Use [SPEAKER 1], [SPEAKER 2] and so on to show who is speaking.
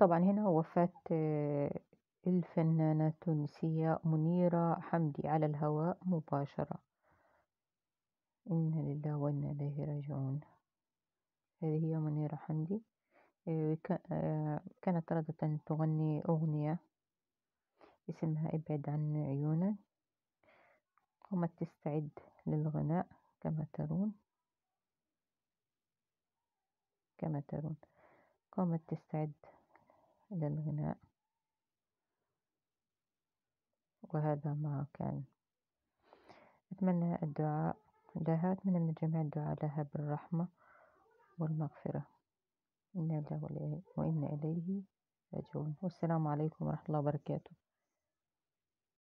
[SPEAKER 1] طبعا هنا وفاة آه، الفنانة التونسية منيرة حمدي على الهواء مباشرة إنا لله وإنا إليه راجعون هذه هي منيرة حمدي آه، آه، كانت ردة تغني أغنية اسمها ابعد عن عيونك قامت تستعد للغناء كما ترون كما ترون قامت تستعد للغناء وهذا ما كان أتمنى الدعاء لها أتمنى من الجميع الدعاء لها بالرحمة والمغفرة إنا لله وإنا إليه راجعون والسلام عليكم ورحمة الله وبركاته